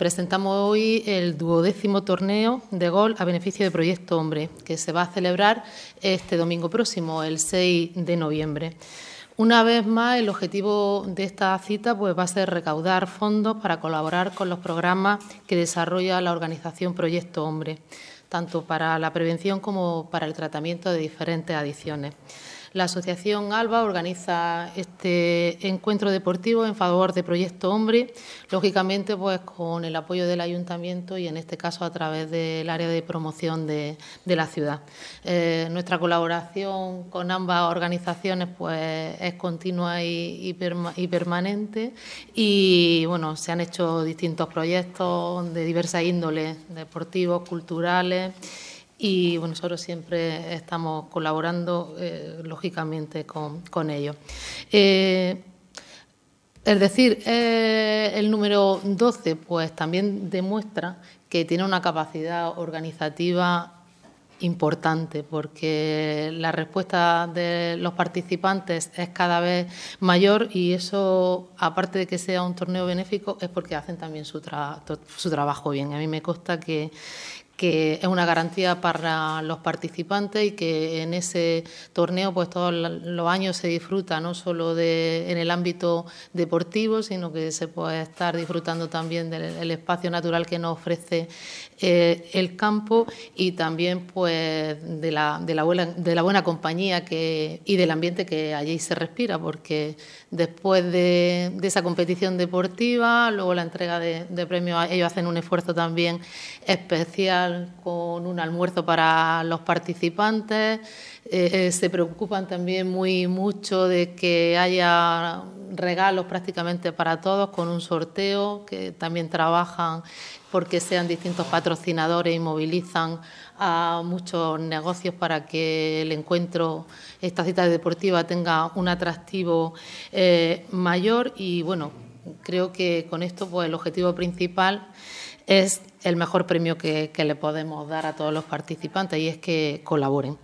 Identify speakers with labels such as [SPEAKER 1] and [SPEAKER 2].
[SPEAKER 1] presentamos hoy el duodécimo torneo de gol a beneficio de Proyecto Hombre, que se va a celebrar este domingo próximo, el 6 de noviembre. Una vez más, el objetivo de esta cita pues, va a ser recaudar fondos para colaborar con los programas que desarrolla la organización Proyecto Hombre, tanto para la prevención como para el tratamiento de diferentes adicciones. La Asociación ALBA organiza este encuentro deportivo en favor de Proyecto Hombre, lógicamente pues con el apoyo del ayuntamiento y en este caso a través del área de promoción de, la ciudad. Eh, nuestra colaboración con ambas organizaciones pues es continua y, permanente y bueno, se han hecho distintos proyectos de diversas índole, deportivos, culturales y bueno, nosotros siempre estamos colaborando, eh, lógicamente, con, ellos. Eh, es decir, eh, el número 12 pues, también demuestra que tiene una capacidad organizativa importante porque la respuesta de los participantes es cada vez mayor y eso, aparte de que sea un torneo benéfico, es porque hacen también su, su trabajo bien. A mí me consta que, que es una garantía para los participantes y que en ese torneo pues todos los años se disfruta no solo de, en el ámbito deportivo, sino que se puede estar disfrutando también del espacio natural que nos ofrece eh, el campo y también pues de la, de la, buena, de la buena compañía que, y del ambiente que allí se respira, porque después de, esa competición deportiva, luego la entrega de, de premios, ellos hacen un esfuerzo también especial con un almuerzo para los participantes. Eh, eh, se preocupan también muy mucho de que haya regalos prácticamente para todos con un sorteo, que también trabajan porque sean distintos patrocinadores y movilizan a muchos negocios para que el encuentro, esta cita deportiva, tenga un atractivo eh, mayor y bueno creo que con esto pues, el objetivo principal es el mejor premio que, que le podemos dar a todos los participantes y es que colaboren.